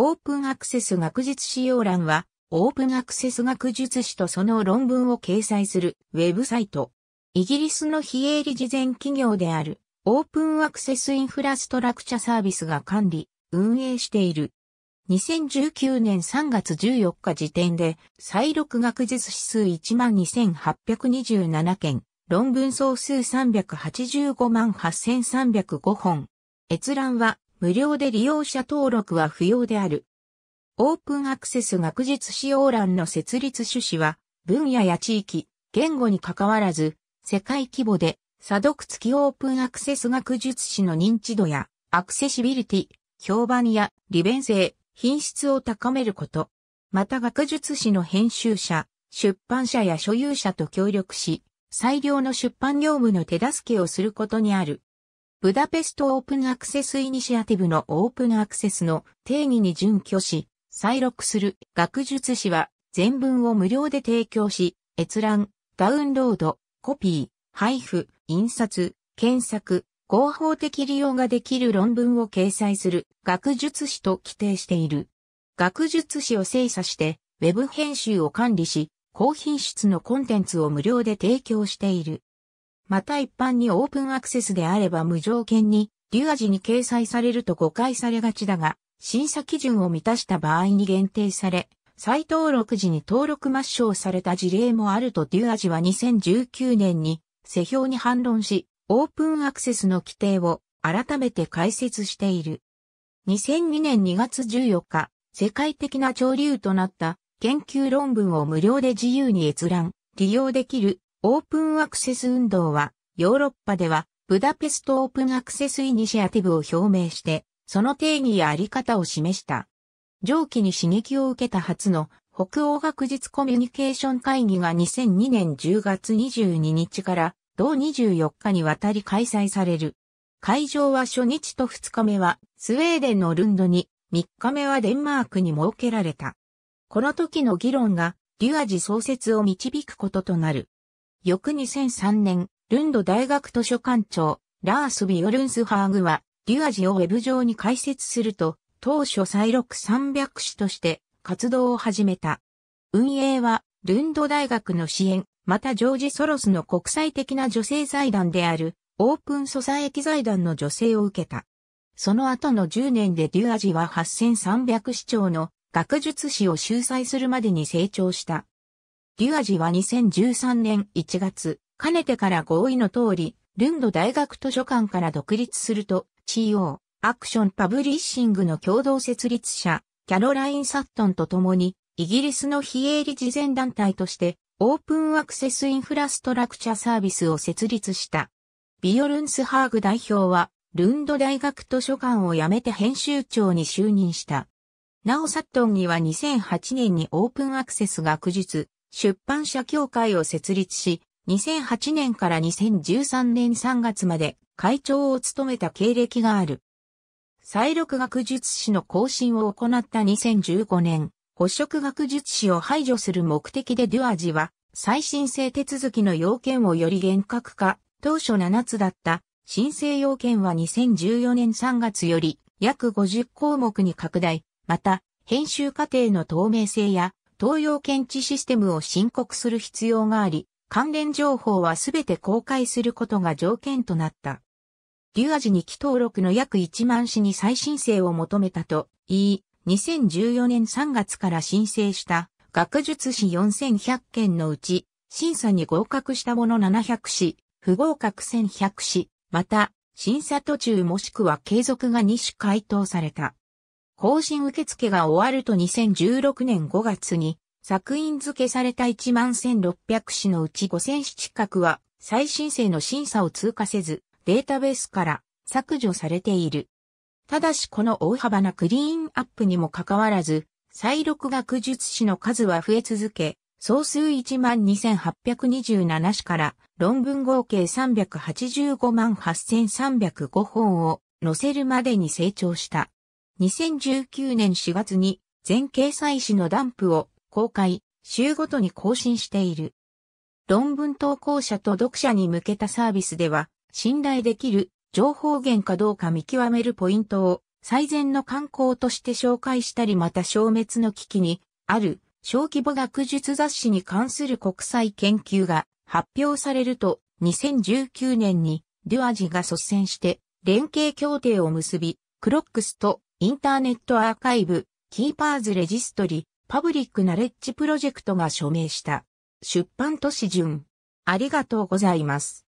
オープンアクセス学術使用欄は、オープンアクセス学術誌とその論文を掲載するウェブサイト。イギリスの非営利事前企業である、オープンアクセスインフラストラクチャサービスが管理、運営している。2019年3月14日時点で、再録学術指数12,827件、論文総数385万8,305本。閲覧は、無料で利用者登録は不要である。オープンアクセス学術使用欄の設立趣旨は、分野や地域、言語に関わらず、世界規模で、査読付きオープンアクセス学術誌の認知度や、アクセシビリティ、評判や利便性、品質を高めること。また学術誌の編集者、出版社や所有者と協力し、最良の出版業務の手助けをすることにある。ブダペストオープンアクセスイニシアティブのオープンアクセスの定義に準拠し、再録する学術誌は全文を無料で提供し、閲覧、ダウンロード、コピー、配布、印刷、検索、合法的利用ができる論文を掲載する学術誌と規定している。学術誌を精査して、ウェブ編集を管理し、高品質のコンテンツを無料で提供している。また一般にオープンアクセスであれば無条件に、リュアジに掲載されると誤解されがちだが、審査基準を満たした場合に限定され、再登録時に登録抹消された事例もあるとデュアジは2019年に、世評に反論し、オープンアクセスの規定を改めて解説している。2002年2月14日、世界的な潮流となった研究論文を無料で自由に閲覧、利用できるオープンアクセス運動は、ヨーロッパでは、ブダペストオープンアクセスイニシアティブを表明して、その定義やあり方を示した。上記に刺激を受けた初の北欧学術コミュニケーション会議が2002年10月22日から同24日にわたり開催される。会場は初日と2日目はスウェーデンのルンドに、3日目はデンマークに設けられた。この時の議論がデュアジ創設を導くこととなる。翌2003年、ルンド大学図書館長、ラース・ビオルンスハーグは、デュアジをウェブ上に開設すると、当初再録300紙として活動を始めた。運営は、ルンド大学の支援、またジョージ・ソロスの国際的な女性財団である、オープンソサエキ財団の助成を受けた。その後の10年でデュアジは8300市長の学術誌を収載するまでに成長した。リュアジは2013年1月、かねてから合意の通り、ルンド大学図書館から独立すると、CO、アクションパブリッシングの共同設立者、キャロライン・サットンと共に、イギリスの非営利慈善団体として、オープンアクセスインフラストラクチャサービスを設立した。ビオルンスハーグ代表は、ルンド大学図書館を辞めて編集長に就任した。なおサットンには2008年にオープンアクセス学術出版社協会を設立し、2008年から2013年3月まで会長を務めた経歴がある。再録学術誌の更新を行った2015年、補色学術誌を排除する目的でデュアジは、再申請手続きの要件をより厳格化、当初7つだった申請要件は2014年3月より約50項目に拡大、また、編集過程の透明性や東洋検知システムを申告する必要があり、関連情報はすべて公開することが条件となった。リュアジに既登録の約1万市に再申請を求めたと言い、2014年3月から申請した学術誌4100件のうち、審査に合格したもの700市、不合格1100市、また、審査途中もしくは継続が2種回答された。更新受付が終わると2016年5月に作品付けされた11600紙のうち5000紙近くは再申請の審査を通過せずデータベースから削除されている。ただしこの大幅なクリーンアップにもかかわらず、再録学術紙の数は増え続け、総数12,827紙から論文合計385万8305本を載せるまでに成長した。2019年4月に全掲載誌のダンプを公開、週ごとに更新している。論文投稿者と読者に向けたサービスでは、信頼できる情報源かどうか見極めるポイントを最善の観光として紹介したりまた消滅の危機にある小規模学術雑誌に関する国際研究が発表されると2019年にデュアジが率先して連携協定を結びクロックスとインターネットアーカイブ、キーパーズレジストリ、パブリックナレッジプロジェクトが署名した。出版都市順。ありがとうございます。